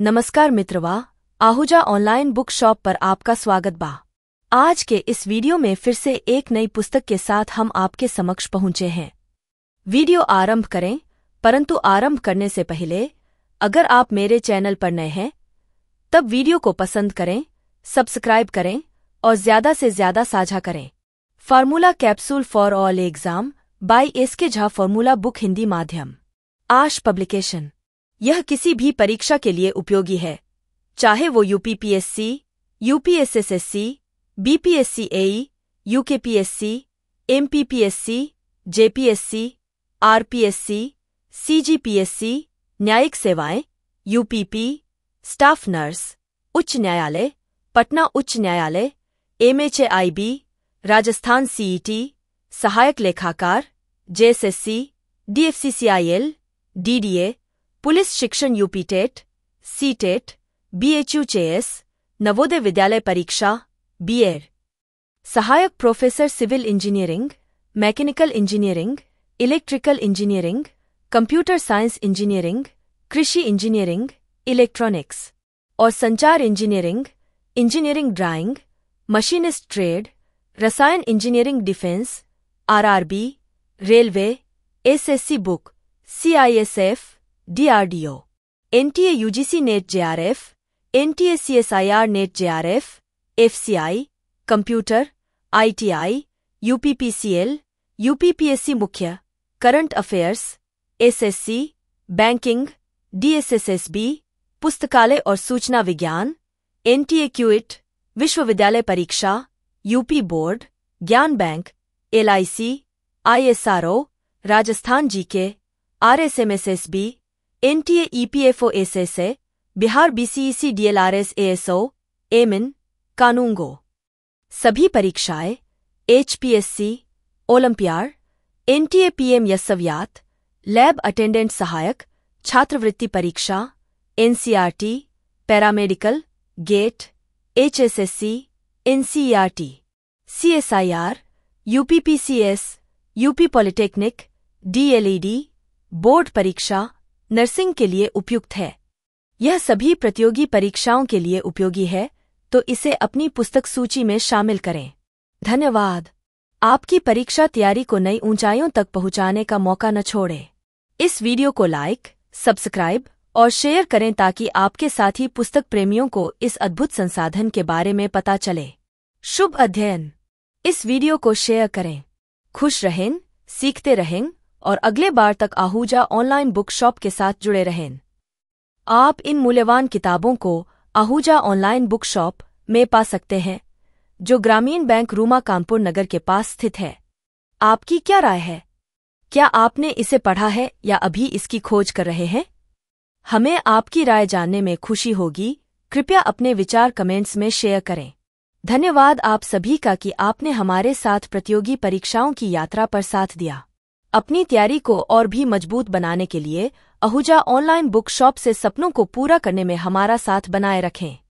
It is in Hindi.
नमस्कार मित्रवा आहूजा ऑनलाइन बुक शॉप पर आपका स्वागत बा आज के इस वीडियो में फिर से एक नई पुस्तक के साथ हम आपके समक्ष पहुंचे हैं वीडियो आरंभ करें परंतु आरंभ करने से पहले अगर आप मेरे चैनल पर नए हैं तब वीडियो को पसंद करें सब्सक्राइब करें और ज्यादा से ज्यादा साझा करें formula capsule for all exam by S K Jha formula book Hindi माध्यम आश पब्लिकेशन यह किसी भी परीक्षा के लिए उपयोगी है चाहे वो UPPSC UPSSSC BPSC AE UKPSC MPPSC JPSC RPSC CGPSC न्यायिक सेवाएं यूपीपी स्टाफ नर्स उच्च न्यायालय पटना उच्च न्यायालय एमएचएआईबी राजस्थान सीईटी e सहायक लेखाकार जेएसएससी डीएफसीसीआईएल डीडीए पुलिस शिक्षण UP TET C TET B चेएस नवोदय विद्यालय परीक्षा बी सहायक professor civil engineering mechanical engineering electrical engineering computer science engineering कृषि इंजीनियरिंग इलेक्ट्रॉनिक्स और संचार engineering engineering drawing machinist trade रसायन engineering defence RRB railway SSC book CISF DRDO NTA UGC NET JRF NTA CSIR NET JRF FCI computer ITI UPPCL UPPSC मुख्य current affairs SSC banking DSSSB पुस्तकालय और सूचना विज्ञान एनटीए क्यूइट विश्वविद्यालय परीक्षा यूपी बोर्ड ज्ञान bank LIC ISRO Rajasthan GK RSMSSB NTA EPFO SSA Bihar BCEC DLRS ASO एमिन कानूंगो सभी परीक्षाएं एचपीएससी ओलंपियार एनटीए पीएम यसव्यात लैब अटेंडेंट सहायक छात्रवृत्ति परीक्षा NCRT paramedical GATE HSSC NCERT CSIR UPPCS UP polytechnic DElEd board परीक्षा नर्सिंग के लिए उपयुक्त है यह सभी प्रतियोगी परीक्षाओं के लिए उपयोगी है तो इसे अपनी पुस्तक सूची में शामिल करें धन्यवाद आपकी परीक्षा तैयारी को नई ऊंचाइयों तक पहुंचाने का मौका न छोड़ें इस वीडियो को लाइक सब्सक्राइब और शेयर करें ताकि आपके साथी पुस्तक प्रेमियों को इस अद्भुत संसाधन के बारे में पता चले शुभ अध्ययन इस वीडियो को शेयर करें खुश रहें सीखते रहें और अगले बार तक आहूजा ऑनलाइन बुक शॉप के साथ जुड़े रहें आप इन मूल्यवान किताबों को आहूजा ऑनलाइन बुक शॉप में पा सकते हैं जो ग्रामीण बैंक रूमा कानपुर नगर के पास स्थित है आपकी क्या राय है क्या आपने इसे पढ़ा है या अभी इसकी खोज कर रहे हैं हमें आपकी राय जानने में खुशी होगी कृपया अपने विचार कमेंट्स में शेयर करें धन्यवाद आप सभी का कि आपने हमारे साथ प्रतियोगी परीक्षाओं की यात्रा पर साथ दिया अपनी तैयारी को और भी मजबूत बनाने के लिए अहुजा ऑनलाइन बुक शॉप से सपनों को पूरा करने में हमारा साथ बनाए रखें